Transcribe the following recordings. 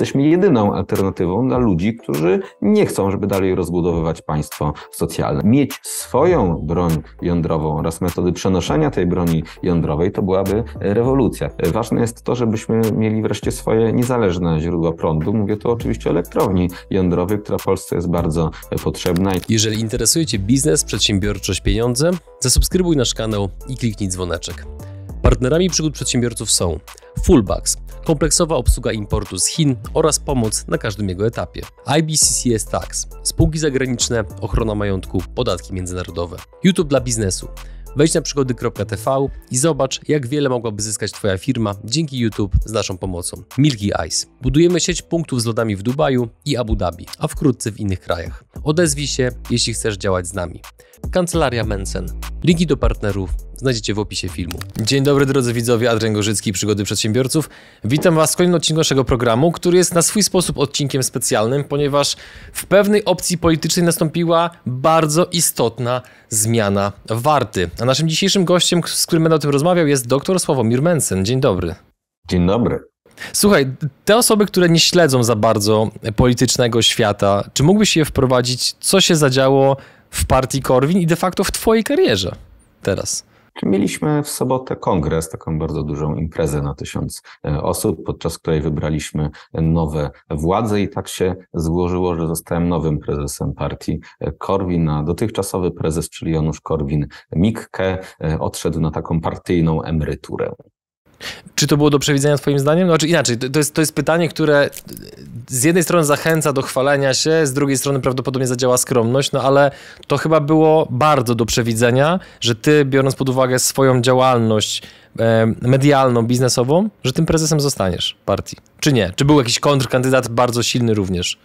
jesteśmy jedyną alternatywą dla ludzi, którzy nie chcą, żeby dalej rozbudowywać państwo socjalne. Mieć swoją broń jądrową oraz metody przenoszenia tej broni jądrowej to byłaby rewolucja. Ważne jest to, żebyśmy mieli wreszcie swoje niezależne źródła prądu. Mówię tu oczywiście o elektrowni jądrowej, która Polsce jest bardzo potrzebna. Jeżeli interesuje Cię biznes, przedsiębiorczość, pieniądze, zasubskrybuj nasz kanał i kliknij dzwoneczek. Partnerami przygód przedsiębiorców są Fullbacks, kompleksowa obsługa importu z Chin oraz pomoc na każdym jego etapie, IBCCS Tax, spółki zagraniczne, ochrona majątku, podatki międzynarodowe, YouTube dla biznesu. Wejdź na przygody.tv i zobacz, jak wiele mogłaby zyskać Twoja firma dzięki YouTube z naszą pomocą. Milky Ice. Budujemy sieć punktów z lodami w Dubaju i Abu Dhabi, a wkrótce w innych krajach. Odezwij się, jeśli chcesz działać z nami. Kancelaria Mensen. Linki do partnerów znajdziecie w opisie filmu. Dzień dobry drodzy widzowie, Adrian Gorzycki, Przygody Przedsiębiorców. Witam Was w kolejnym odcinku naszego programu, który jest na swój sposób odcinkiem specjalnym, ponieważ w pewnej opcji politycznej nastąpiła bardzo istotna zmiana warty. A naszym dzisiejszym gościem, z którym będę o tym rozmawiał jest dr Sławomir Mensen. Dzień dobry. Dzień dobry. Słuchaj, te osoby, które nie śledzą za bardzo politycznego świata, czy mógłbyś je wprowadzić, co się zadziało w partii Korwin i de facto w twojej karierze teraz? Mieliśmy w sobotę kongres, taką bardzo dużą imprezę na tysiąc e, osób, podczas której wybraliśmy nowe władze i tak się złożyło, że zostałem nowym prezesem partii e, Korwin, a dotychczasowy prezes, czyli Janusz Korwin-Mikke, e, odszedł na taką partyjną emeryturę. Czy to było do przewidzenia twoim zdaniem? Znaczy inaczej, to jest, to jest pytanie, które z jednej strony zachęca do chwalenia się, z drugiej strony prawdopodobnie zadziała skromność, no ale to chyba było bardzo do przewidzenia, że ty, biorąc pod uwagę swoją działalność medialną, biznesową, że tym prezesem zostaniesz partii. Czy nie? Czy był jakiś kontrkandydat bardzo silny również?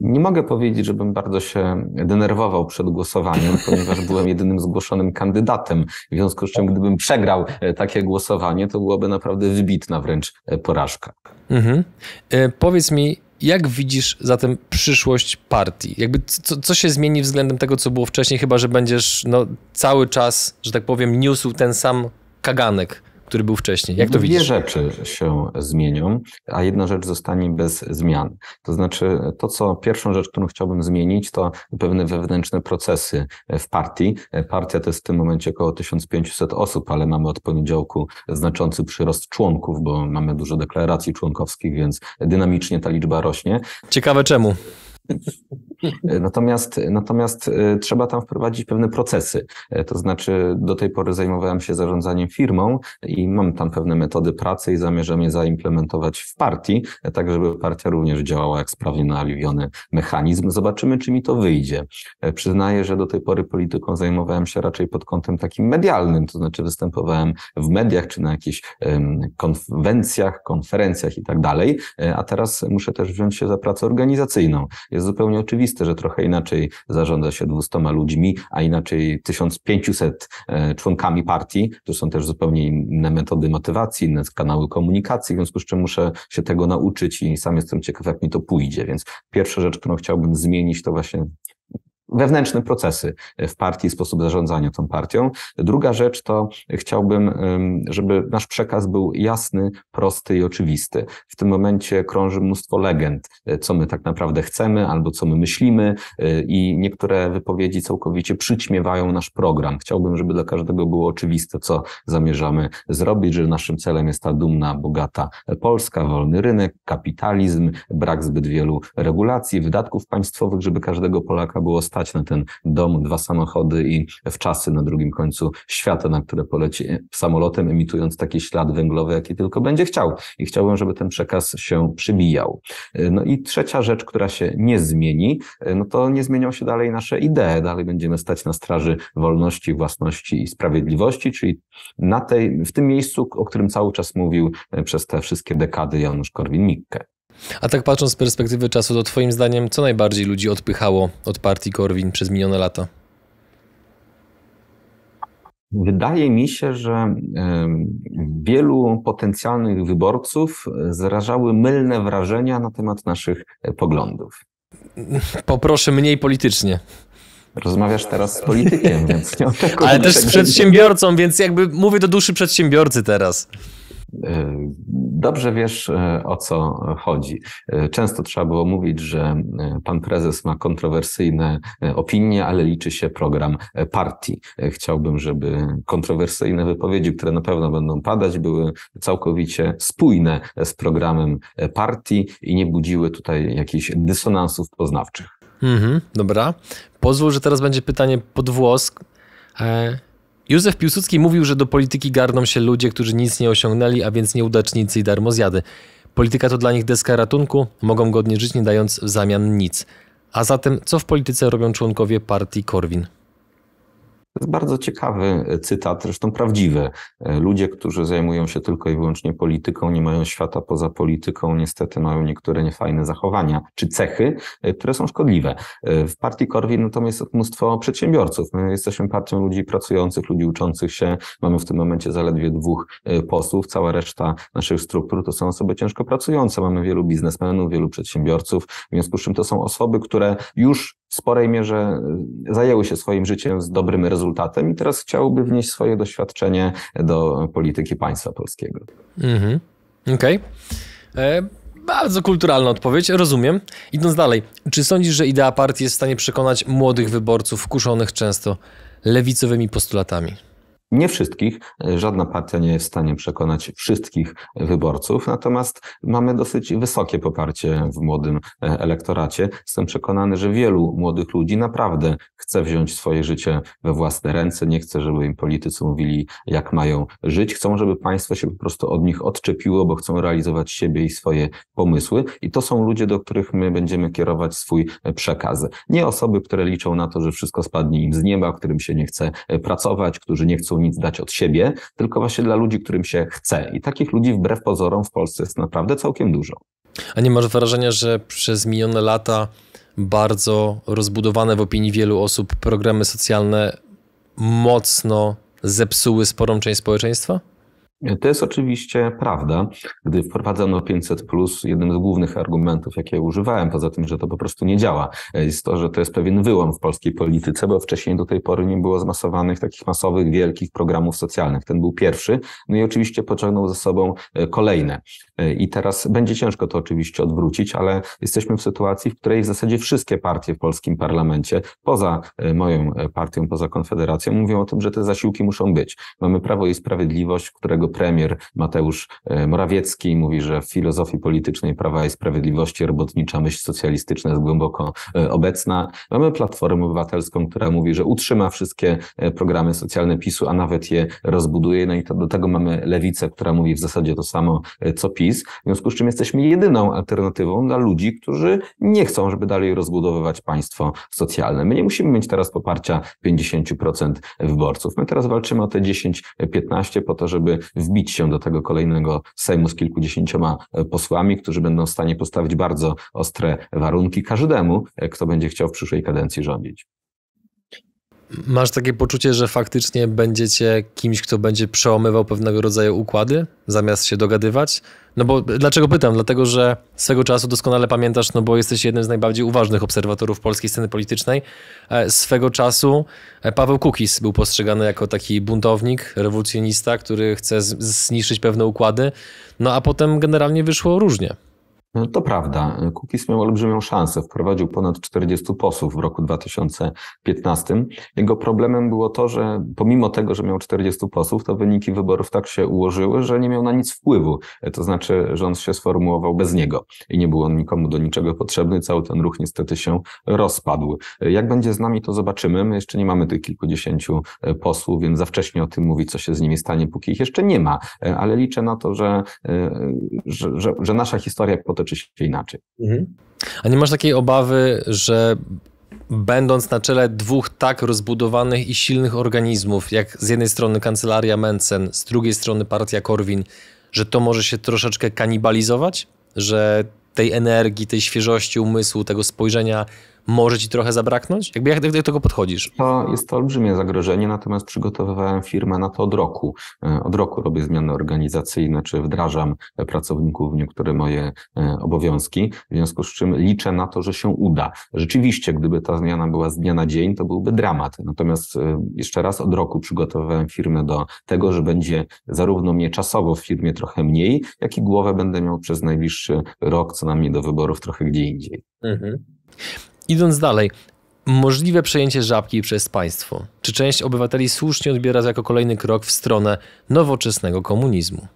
Nie mogę powiedzieć, żebym bardzo się denerwował przed głosowaniem, ponieważ byłem jedynym zgłoszonym kandydatem. W związku z czym, gdybym przegrał e, takie głosowanie, to byłoby naprawdę wybitna wręcz e, porażka. Mhm. E, powiedz mi, jak widzisz zatem przyszłość partii? Jakby co, co, się zmieni względem tego, co było wcześniej, chyba że będziesz no, cały czas, że tak powiem, niósł ten sam kaganek który był wcześniej. Jak to Dwie widzisz? Dwie rzeczy się zmienią, a jedna rzecz zostanie bez zmian. To znaczy, to co pierwszą rzecz, którą chciałbym zmienić, to pewne wewnętrzne procesy w partii. Partia to jest w tym momencie około 1500 osób, ale mamy od poniedziałku znaczący przyrost członków, bo mamy dużo deklaracji członkowskich, więc dynamicznie ta liczba rośnie. Ciekawe czemu? Natomiast, natomiast y, trzeba tam wprowadzić pewne procesy. Y, to znaczy, do tej pory zajmowałem się zarządzaniem firmą i mam tam pewne metody pracy i zamierzam je zaimplementować w partii, y, tak żeby partia również działała jak sprawnie naoliwiony mechanizm. Zobaczymy, czy mi to wyjdzie. Przyznaję, że do tej pory polityką zajmowałem się raczej pod kątem takim medialnym, to znaczy występowałem w mediach czy na jakichś konwencjach, konferencjach i tak dalej, a teraz muszę też wziąć się za pracę organizacyjną jest zupełnie oczywiste, że trochę inaczej zarządza się 200 ludźmi, a inaczej 1500 e, członkami partii. To są też zupełnie inne metody motywacji, inne kanały komunikacji, w związku z czym muszę się tego nauczyć i sam jestem ciekaw, jak mi to pójdzie. Więc pierwsza rzecz, którą chciałbym zmienić, to właśnie wewnętrzne procesy w partii, sposób zarządzania tą partią. Druga rzecz to chciałbym, żeby nasz przekaz był jasny, prosty i oczywisty. W tym momencie krąży mnóstwo legend, e, co my tak naprawdę chcemy albo co my myślimy e, i niektóre wypowiedzi całkowicie przyćmiewają nasz program. Chciałbym, żeby dla każdego było oczywiste, co zamierzamy zrobić, że naszym celem jest ta dumna, bogata Polska, wolny rynek, kapitalizm, brak zbyt wielu regulacji, wydatków państwowych, żeby każdego Polaka było stać stać na ten dom, dwa samochody i w czasy na drugim końcu świata, na które poleci samolotem, emitując taki ślad węglowy, jaki tylko będzie chciał. I chciałbym, żeby ten przekaz się przybijał. No i trzecia rzecz, która się nie zmieni, no to nie zmienią się dalej nasze idee. Dalej będziemy stać na straży wolności, własności i sprawiedliwości, czyli na tej, w tym miejscu, o którym cały czas mówił e, przez te wszystkie dekady Janusz Korwin-Mikke. A tak patrząc z perspektywy czasu, to Twoim zdaniem co najbardziej ludzi odpychało od partii Korwin przez minione lata? Wydaje mi się, że wielu potencjalnych wyborców e, zrażały mylne wrażenia na temat naszych e, poglądów. Poproszę mniej politycznie. Rozmawiasz teraz z politykiem, więc nie Ale też z przedsiębiorcą, więc jakby mówię do duszy przedsiębiorcy teraz. E, dobrze wiesz, e, o co chodzi. E, często trzeba było mówić, że pan prezes ma kontrowersyjne opinie, ale liczy się program partii. Chciałbym, żeby kontrowersyjne wypowiedzi, które na pewno będą padać, były całkowicie spójne z programem partii i nie budziły tutaj jakichś dysonansów poznawczych. Mhm, dobra. Pozwól, że teraz będzie pytanie pod włosk. Józef Piłsudski mówił, że do polityki garną się ludzie, którzy nic nie osiągnęli, a więc nieudacznicy i darmozjady. Polityka to dla nich deska ratunku, mogą godnie żyć nie dając w zamian nic. A zatem co w polityce robią członkowie partii Korwin? To jest bardzo ciekawy e, cytat, zresztą prawdziwy. E, ludzie, którzy zajmują się tylko i wyłącznie polityką, nie mają świata poza polityką, niestety mają niektóre niefajne zachowania czy cechy, e, które są szkodliwe. W partii Korwin natomiast no, jest mnóstwo przedsiębiorców. My jesteśmy partią ludzi pracujących, ludzi uczących się. Mamy w tym momencie zaledwie dwóch posłów. Cała reszta naszych struktur to są osoby ciężko pracujące. Mamy wielu biznesmenów, wielu przedsiębiorców, w związku z czym to są osoby, które już w sporej mierze y, zajęły się swoim życiem z dobrym rezultatem i teraz chciałyby wnieść swoje doświadczenie do polityki państwa polskiego. Mhm. Okej. Okay. E, bardzo kulturalna odpowiedź, rozumiem. Idąc dalej, czy sądzisz, że idea partii jest w stanie przekonać młodych wyborców kuszonych często lewicowymi postulatami? Nie wszystkich, żadna partia nie jest w stanie przekonać wszystkich wyborców, natomiast mamy dosyć wysokie poparcie w młodym e, elektoracie. Jestem przekonany, że wielu młodych ludzi naprawdę chce wziąć swoje życie we własne ręce, nie chce, żeby im politycy mówili, jak mają żyć. Chcą, żeby państwo się po prostu od nich odczepiło, bo chcą realizować siebie i swoje pomysły. I to są ludzie, do których my będziemy kierować swój e, przekaz. Nie osoby, które liczą na to, że wszystko spadnie im z nieba, którym się nie chce e, pracować, którzy nie chcą nic dać od siebie, tylko właśnie dla ludzi, którym się chce. I takich ludzi wbrew pozorom w Polsce jest naprawdę całkiem dużo. A nie masz wrażenia, że przez minione lata bardzo rozbudowane w opinii wielu osób programy socjalne mocno zepsuły sporą część społeczeństwa? To jest oczywiście prawda. Gdy wprowadzano 500, jednym z głównych argumentów, jakie używałem, poza tym, że to po prostu nie działa, jest to, że to jest pewien wyłom w polskiej polityce, bo wcześniej do tej pory nie było zmasowanych takich masowych, wielkich programów socjalnych. Ten był pierwszy, no i oczywiście pociągnął za sobą e, kolejne. E, I teraz będzie ciężko to oczywiście odwrócić, ale jesteśmy w sytuacji, w której w zasadzie wszystkie partie w polskim parlamencie, poza e, moją partią, poza Konfederacją, mówią o tym, że te zasiłki muszą być. Mamy Prawo i Sprawiedliwość, którego premier Mateusz e, Morawiecki mówi, że w filozofii politycznej Prawa i Sprawiedliwości robotnicza myśl socjalistyczna jest głęboko e, obecna. Mamy Platformę Obywatelską, która mówi, że utrzyma wszystkie e, programy socjalne PiSu, a nawet je rozbuduje. No i to, do tego mamy Lewicę, która mówi w zasadzie to samo, co PiS. W związku z czym jesteśmy jedyną alternatywą dla ludzi, którzy nie chcą, żeby dalej rozbudowywać państwo socjalne. My nie musimy mieć teraz poparcia 50% wyborców. My teraz walczymy o te 10-15 po to, żeby wbić się do tego kolejnego Sejmu z kilkudziesięcioma e, posłami, którzy będą w stanie postawić bardzo ostre warunki każdemu, e, kto będzie chciał w przyszłej kadencji rządzić. Masz takie poczucie, że faktycznie będziecie kimś, kto będzie przełamywał pewnego rodzaju układy, zamiast się dogadywać? No bo dlaczego pytam? Dlatego, że swego czasu doskonale pamiętasz, no bo jesteś jednym z najbardziej uważnych obserwatorów polskiej sceny politycznej. E, swego czasu e, Paweł Kukis był postrzegany jako taki buntownik, rewolucjonista, który chce zniszczyć pewne układy. No a potem generalnie wyszło różnie. No to prawda. Kukis miał olbrzymią szansę. Wprowadził ponad 40 posłów w roku 2015. Jego problemem było to, że pomimo tego, że miał 40 posłów, to wyniki wyborów tak się ułożyły, że nie miał na nic wpływu. To znaczy rząd się sformułował bez niego i nie był on nikomu do niczego potrzebny. Cały ten ruch niestety się rozpadł. Jak będzie z nami, to zobaczymy. My jeszcze nie mamy tych kilkudziesięciu e, posłów, więc za wcześnie o tym mówić, co się z nimi stanie, póki ich jeszcze nie ma. E, ale liczę na to, że, e, że, że, że nasza historia potem potoczy się inaczej. Mhm. A nie masz takiej obawy, że będąc na czele dwóch tak rozbudowanych i silnych organizmów, jak z jednej strony kancelaria Mencen, z drugiej strony partia Korwin, że to może się troszeczkę kanibalizować? Że tej energii, tej świeżości umysłu, tego spojrzenia może ci trochę zabraknąć? Jakby jak, jak do tego podchodzisz? To jest to olbrzymie zagrożenie, natomiast przygotowywałem firmę na to od roku. E, od roku robię zmiany organizacyjne, czy wdrażam pracowników w niektóre moje e, obowiązki, w związku z czym liczę na to, że się uda. Rzeczywiście, gdyby ta zmiana była z dnia na dzień, to byłby dramat. Natomiast e, jeszcze raz od roku przygotowywałem firmę do tego, że będzie zarówno mnie czasowo w firmie trochę mniej, jak i głowę będę miał przez najbliższy rok, co najmniej do wyborów trochę gdzie indziej. Mhm. Idąc dalej, możliwe przejęcie żabki przez państwo. Czy część obywateli słusznie odbiera za jako kolejny krok w stronę nowoczesnego komunizmu?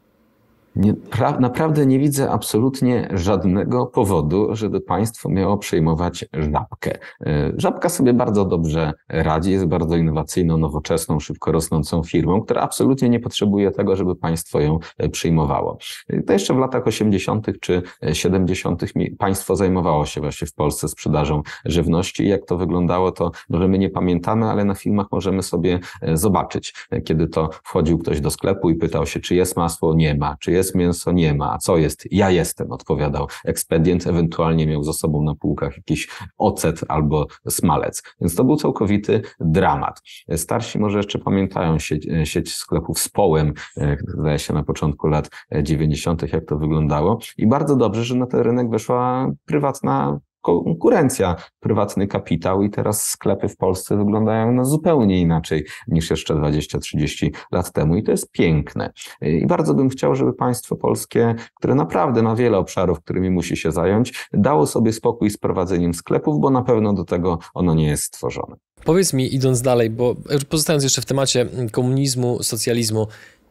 Nie, pra, naprawdę nie widzę absolutnie żadnego powodu, żeby państwo miało przejmować żabkę. E, żabka sobie bardzo dobrze radzi, jest bardzo innowacyjną, nowoczesną, szybko rosnącą firmą, która absolutnie nie potrzebuje tego, żeby państwo ją e, przyjmowało. E, to jeszcze w latach 80. czy 70. państwo zajmowało się właśnie w Polsce sprzedażą żywności. Jak to wyglądało, to może my nie pamiętamy, ale na filmach możemy sobie zobaczyć, kiedy to wchodził ktoś do sklepu i pytał się, czy jest masło, nie ma, czy jest jest, mięso nie ma. A co jest? Ja jestem, odpowiadał ekspedient. Ewentualnie miał ze sobą na półkach jakiś ocet albo smalec. Więc to był całkowity dramat. Starsi może jeszcze pamiętają sieć, sieć sklepów z połem, e, zdaje się na początku lat 90., e, jak to wyglądało. I bardzo dobrze, że na ten rynek weszła prywatna konkurencja, prywatny kapitał i teraz sklepy w Polsce wyglądają na zupełnie inaczej niż jeszcze 20-30 lat temu i to jest piękne. I bardzo bym chciał, żeby państwo polskie, które naprawdę ma wiele obszarów, którymi musi się zająć, dało sobie spokój z prowadzeniem sklepów, bo na pewno do tego ono nie jest stworzone. Powiedz mi, idąc dalej, bo pozostając jeszcze w temacie komunizmu, socjalizmu,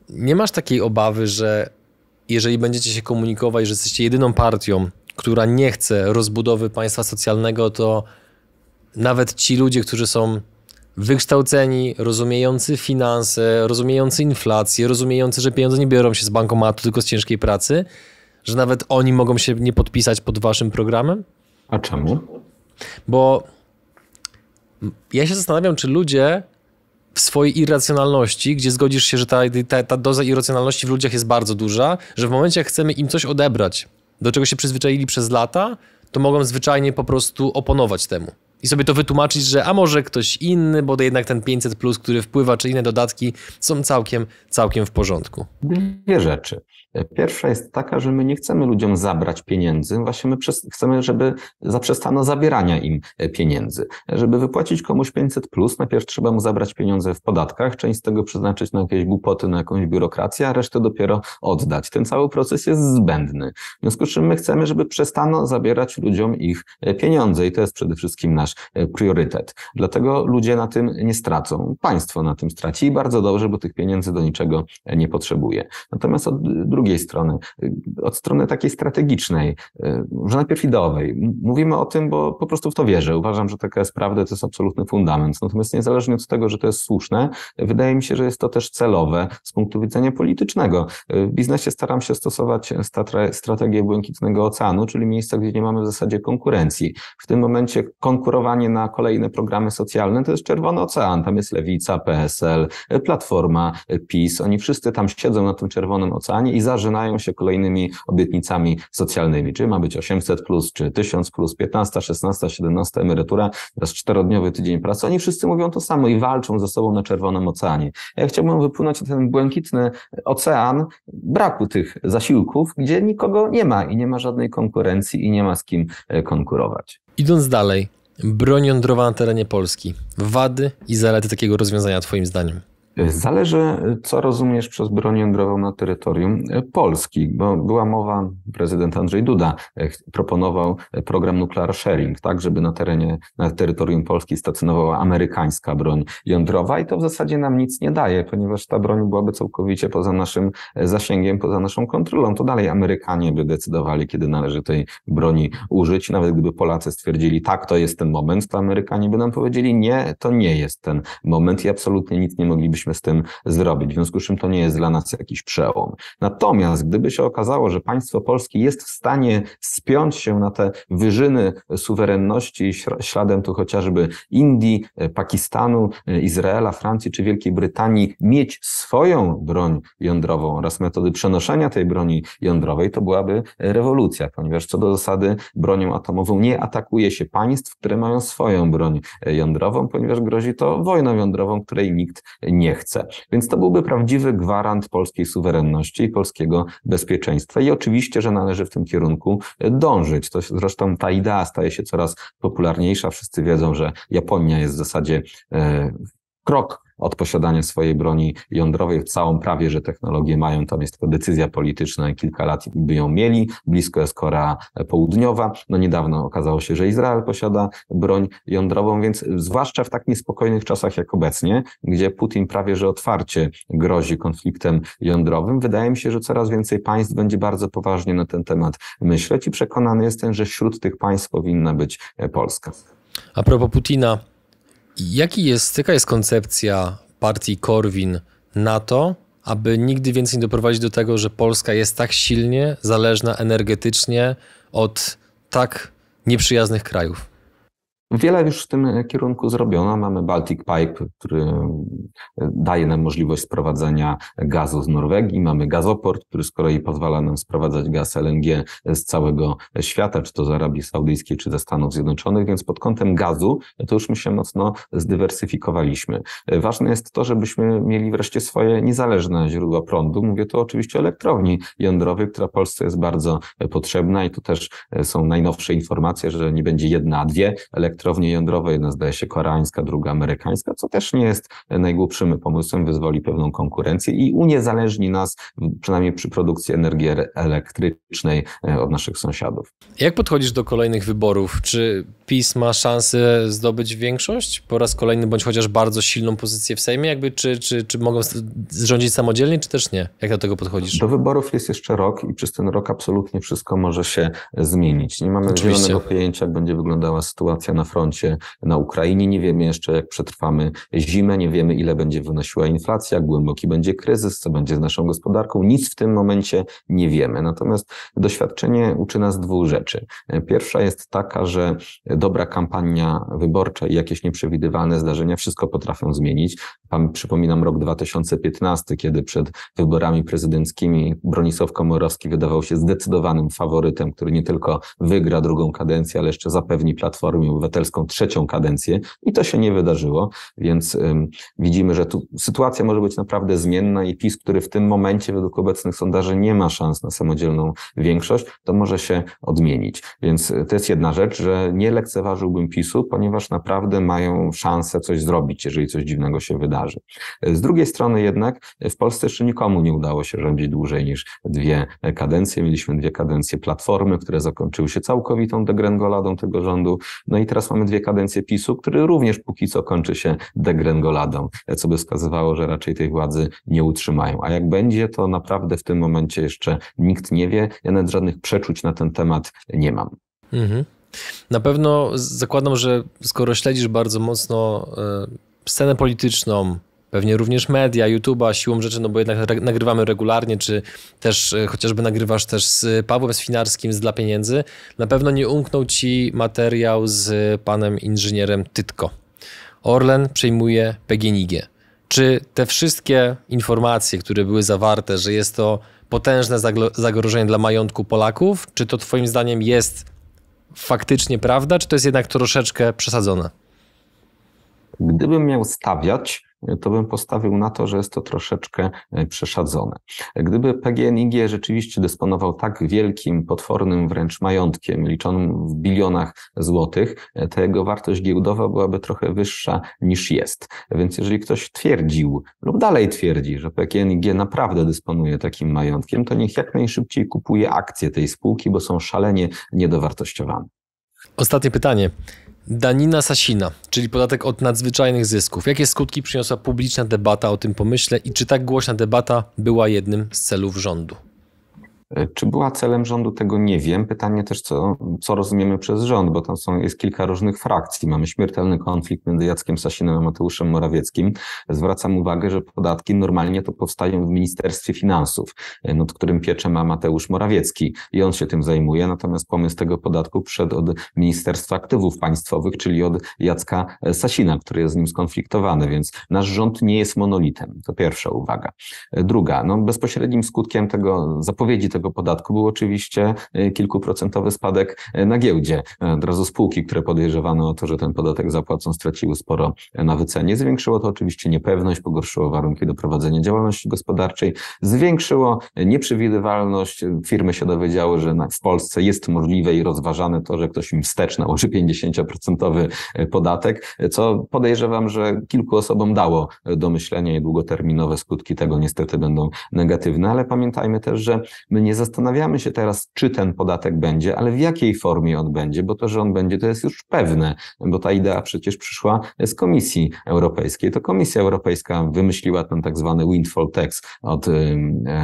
nie masz takiej obawy, że jeżeli będziecie się komunikować, że jesteście jedyną partią, która nie chce rozbudowy państwa socjalnego, to nawet ci ludzie, którzy są wykształceni, rozumiejący finanse, rozumiejący inflację, rozumiejący, że pieniądze nie biorą się z bankomatu, tylko z ciężkiej pracy, że nawet oni mogą się nie podpisać pod waszym programem? A czemu? Bo ja się zastanawiam, czy ludzie w swojej irracjonalności, gdzie zgodzisz się, że ta, ta, ta doza irracjonalności w ludziach jest bardzo duża, że w momencie, jak chcemy im coś odebrać, do czego się przyzwyczaili przez lata, to mogą zwyczajnie po prostu oponować temu. I sobie to wytłumaczyć, że a może ktoś inny, bo jednak ten 500, plus, który wpływa, czy inne dodatki są całkiem, całkiem w porządku. Dwie rzeczy. Pierwsza jest taka, że my nie chcemy ludziom zabrać pieniędzy, właśnie my chcemy, żeby zaprzestano zabierania im e, pieniędzy. Żeby wypłacić komuś 500, plus, najpierw trzeba mu zabrać pieniądze w podatkach, część z tego przeznaczyć na jakieś głupoty, na jakąś biurokrację, a resztę dopiero oddać. Ten cały proces jest zbędny. W związku z czym my chcemy, żeby przestano zabierać ludziom ich e, pieniądze i to jest przede wszystkim nasz e, priorytet. Dlatego ludzie na tym nie stracą. Państwo na tym straci i bardzo dobrze, bo tych pieniędzy do niczego nie potrzebuje. Natomiast od drugiej drugiej strony, y, od strony takiej strategicznej, y, może najpierw ideowej. Mówimy o tym, bo po prostu w to wierzę. Uważam, że taka jest prawda, to jest absolutny fundament. Natomiast niezależnie od tego, że to jest słuszne, wydaje mi się, że jest to też celowe z punktu widzenia politycznego. Y, w biznesie staram się stosować strategię błękitnego oceanu, czyli miejsca, gdzie nie mamy w zasadzie konkurencji. W tym momencie konkurowanie na kolejne programy socjalne to jest czerwony ocean. Tam jest lewica, PSL, Platforma, PiS. Oni wszyscy tam siedzą na tym czerwonym oceanie i za zarzynają się kolejnymi obietnicami socjalnymi, czy ma być 800+, plus, czy 1000+, plus, 15, 16, 17 emerytura, teraz czterodniowy tydzień pracy. Oni wszyscy mówią to samo i walczą ze sobą na czerwonym oceanie. Ja chciałbym wypłynąć na ten błękitny ocean braku tych zasiłków, gdzie nikogo nie ma i nie ma żadnej konkurencji i nie ma z kim e, konkurować. Idąc dalej, broń jądrowa na terenie Polski. Wady i zalety takiego rozwiązania, Twoim zdaniem? Zależy, co rozumiesz przez broń jądrową na terytorium e, Polski, bo była mowa, prezydent Andrzej Duda e, proponował e, program Nuclear Sharing, tak, żeby na terenie, na terytorium Polski stacjonowała amerykańska broń jądrowa i to w zasadzie nam nic nie daje, ponieważ ta broń byłaby całkowicie poza naszym zasięgiem, poza naszą kontrolą. To dalej Amerykanie by decydowali, kiedy należy tej broni użyć. Nawet gdyby Polacy stwierdzili, tak, to jest ten moment, to Amerykanie by nam powiedzieli, nie, to nie jest ten moment i absolutnie nic nie moglibyśmy mogliśmy z tym zrobić. W związku z czym to nie jest dla nas jakiś przełom. Natomiast gdyby się okazało, że państwo polskie jest w stanie spiąć się na te wyżyny suwerenności śladem tu chociażby Indii, e, Pakistanu, e, Izraela, Francji czy Wielkiej Brytanii, mieć swoją broń jądrową oraz metody przenoszenia tej broni jądrowej, to byłaby e, rewolucja, ponieważ co do zasady bronią atomową nie atakuje się państw, które mają swoją broń jądrową, ponieważ grozi to wojną jądrową, której nikt nie chce. Więc to byłby prawdziwy gwarant polskiej suwerenności i polskiego bezpieczeństwa. I oczywiście, że należy w tym kierunku e, dążyć. To zresztą ta idea staje się coraz popularniejsza. Wszyscy wiedzą, że Japonia jest w zasadzie e, krok od posiadania swojej broni jądrowej, całą prawie, że technologię mają, tam jest tylko decyzja polityczna, kilka lat by ją mieli, blisko jest Korea Południowa, no niedawno okazało się, że Izrael posiada broń jądrową, więc zwłaszcza w tak niespokojnych czasach jak obecnie, gdzie Putin prawie, że otwarcie grozi konfliktem jądrowym, wydaje mi się, że coraz więcej państw będzie bardzo poważnie na ten temat myśleć i przekonany jestem, że wśród tych państw powinna być Polska. A propos Putina, Jaki jest, jaka jest koncepcja partii Korwin na to, aby nigdy więcej nie doprowadzić do tego, że Polska jest tak silnie zależna energetycznie od tak nieprzyjaznych krajów? Wiele już w tym e, kierunku zrobiono. Mamy Baltic Pipe, który e, daje nam możliwość sprowadzania gazu z Norwegii. Mamy gazoport, który z kolei pozwala nam sprowadzać gaz LNG z całego świata, czy to z Arabii Saudyjskiej, czy ze Stanów Zjednoczonych. Więc pod kątem gazu to już my się mocno zdywersyfikowaliśmy. E, ważne jest to, żebyśmy mieli wreszcie swoje niezależne źródła prądu. Mówię tu oczywiście o elektrowni jądrowej, która Polsce jest bardzo potrzebna i tu też są najnowsze informacje, że nie będzie jedna, a dwie elektrowni elektrownie jądrowe, jedna zdaje się koreańska, druga amerykańska, co też nie jest najgłupszym pomysłem, wyzwoli pewną konkurencję i uniezależni nas, przynajmniej przy produkcji energii elektrycznej, e, od naszych sąsiadów. Jak podchodzisz do kolejnych wyborów? Czy PiS ma szansę zdobyć większość po raz kolejny, bądź chociaż bardzo silną pozycję w Sejmie? Jakby, czy, czy, czy mogą rządzić samodzielnie, czy też nie? Jak do tego podchodzisz? Do wyborów jest jeszcze rok i przez ten rok absolutnie wszystko może się zmienić. Nie mamy Oczywiście. zielonego pojęcia, jak będzie wyglądała sytuacja na froncie, na Ukrainie. Nie wiemy jeszcze, jak przetrwamy zimę, nie wiemy, ile będzie wynosiła inflacja, głęboki będzie kryzys, co będzie z naszą gospodarką. Nic w tym momencie nie wiemy. Natomiast doświadczenie uczy nas dwóch rzeczy. Pierwsza jest taka, że dobra kampania wyborcza i jakieś nieprzewidywane zdarzenia wszystko potrafią zmienić. Przypominam rok 2015, kiedy przed wyborami prezydenckimi Bronisław Komorowski wydawał się zdecydowanym faworytem, który nie tylko wygra drugą kadencję, ale jeszcze zapewni Platformie Obywatelskiej obywatelską trzecią kadencję i to się nie wydarzyło, więc widzimy, że tu sytuacja może być naprawdę zmienna i PiS, który w tym momencie według obecnych sondaży nie ma szans na samodzielną większość, to może się odmienić. Więc e, to jest jedna rzecz, że nie lekceważyłbym PiSu, ponieważ naprawdę mają szansę coś zrobić, jeżeli coś dziwnego się wydarzy. E, z drugiej strony jednak e, w Polsce jeszcze nikomu nie udało się rządzić dłużej niż dwie kadencje. Mieliśmy dwie kadencje Platformy, które zakończyły się całkowitą degrengoladą tego rządu. No i teraz teraz mamy dwie kadencje PiSu, który również póki co kończy się degrengoladą, co by wskazywało, że raczej tej władzy nie utrzymają. A jak będzie, to naprawdę w tym momencie jeszcze nikt nie wie. Ja nawet żadnych przeczuć na ten temat nie mam. Mhm. Na pewno zakładam, że skoro śledzisz bardzo mocno e, scenę polityczną, pewnie również media, YouTube'a, siłą rzeczy, no bo jednak re nagrywamy regularnie, czy też e, chociażby nagrywasz też z Pawłem Sfinarskim z Dla Pieniędzy, na pewno nie umknął Ci materiał z panem inżynierem Tytko. Orlen przejmuje PGNiG. Czy te wszystkie informacje, które były zawarte, że jest to potężne zagrożenie dla majątku Polaków, czy to Twoim zdaniem jest faktycznie prawda, czy to jest jednak troszeczkę przesadzone? Gdybym miał stawiać, to bym postawił na to, że jest to troszeczkę e, przesadzone. Gdyby PGNiG rzeczywiście dysponował tak wielkim, potwornym wręcz majątkiem, liczonym w bilionach złotych, e, to jego wartość giełdowa byłaby trochę wyższa niż jest. Więc jeżeli ktoś twierdził lub dalej twierdzi, że PGNiG naprawdę dysponuje takim majątkiem, to niech jak najszybciej kupuje akcje tej spółki, bo są szalenie niedowartościowane. Ostatnie pytanie. Danina Sasina, czyli podatek od nadzwyczajnych zysków. Jakie skutki przyniosła publiczna debata o tym pomyśle i czy tak głośna debata była jednym z celów rządu? E, czy była celem rządu, tego nie wiem. Pytanie też, co, co rozumiemy przez rząd, bo tam są, jest kilka różnych frakcji. Mamy śmiertelny konflikt między Jackiem Sasinem a Mateuszem Morawieckim. Zwracam uwagę, że podatki normalnie to powstają w Ministerstwie Finansów, e, nad którym piecze ma Mateusz Morawiecki i on się tym zajmuje. Natomiast pomysł tego podatku przed od Ministerstwa Aktywów Państwowych, czyli od Jacka e, Sasina, który jest z nim skonfliktowany, więc nasz rząd nie jest monolitem. To pierwsza uwaga. Druga, no bezpośrednim skutkiem tego zapowiedzi tego tego podatku był oczywiście e, kilkuprocentowy spadek e, na giełdzie. E, od razu spółki, które podejrzewano o to, że ten podatek zapłacą, straciły sporo na wycenie. Zwiększyło to oczywiście niepewność, pogorszyło warunki do prowadzenia działalności gospodarczej, zwiększyło nieprzewidywalność. Firmy się dowiedziały, że w Polsce jest możliwe i rozważane to, że ktoś im wstecz nałoży 50% podatek, co podejrzewam, że kilku osobom dało do myślenia i długoterminowe skutki tego niestety będą negatywne, ale pamiętajmy też, że my nie zastanawiamy się teraz, czy ten podatek będzie, ale w jakiej formie on będzie, bo to, że on będzie, to jest już pewne, bo ta idea przecież przyszła z Komisji Europejskiej. To Komisja Europejska wymyśliła ten tak zwany windfall tax od, e,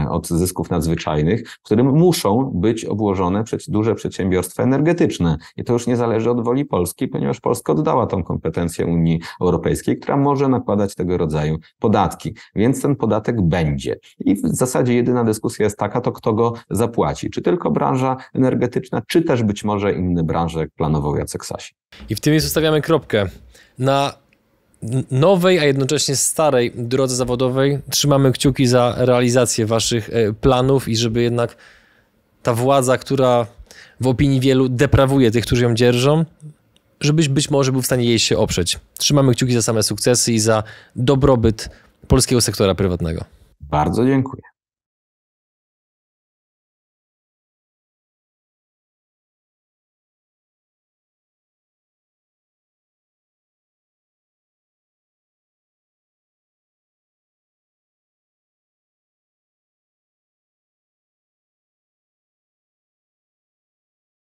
od zysków nadzwyczajnych, którym muszą być obłożone duże przedsiębiorstwa energetyczne. I to już nie zależy od woli Polski, ponieważ Polska oddała tą kompetencję Unii Europejskiej, która może nakładać tego rodzaju podatki. Więc ten podatek będzie. I w zasadzie jedyna dyskusja jest taka, to kto go zapłaci? Czy tylko branża energetyczna, czy też być może inne branże, jak planował Jacek Sasi. I w tym miejscu stawiamy kropkę. Na nowej, a jednocześnie starej drodze zawodowej trzymamy kciuki za realizację Waszych e, planów i żeby jednak ta władza, która w opinii wielu deprawuje tych, którzy ją dzierżą, żebyś być może był w stanie jej się oprzeć. Trzymamy kciuki za same sukcesy i za dobrobyt polskiego sektora prywatnego. Bardzo dziękuję.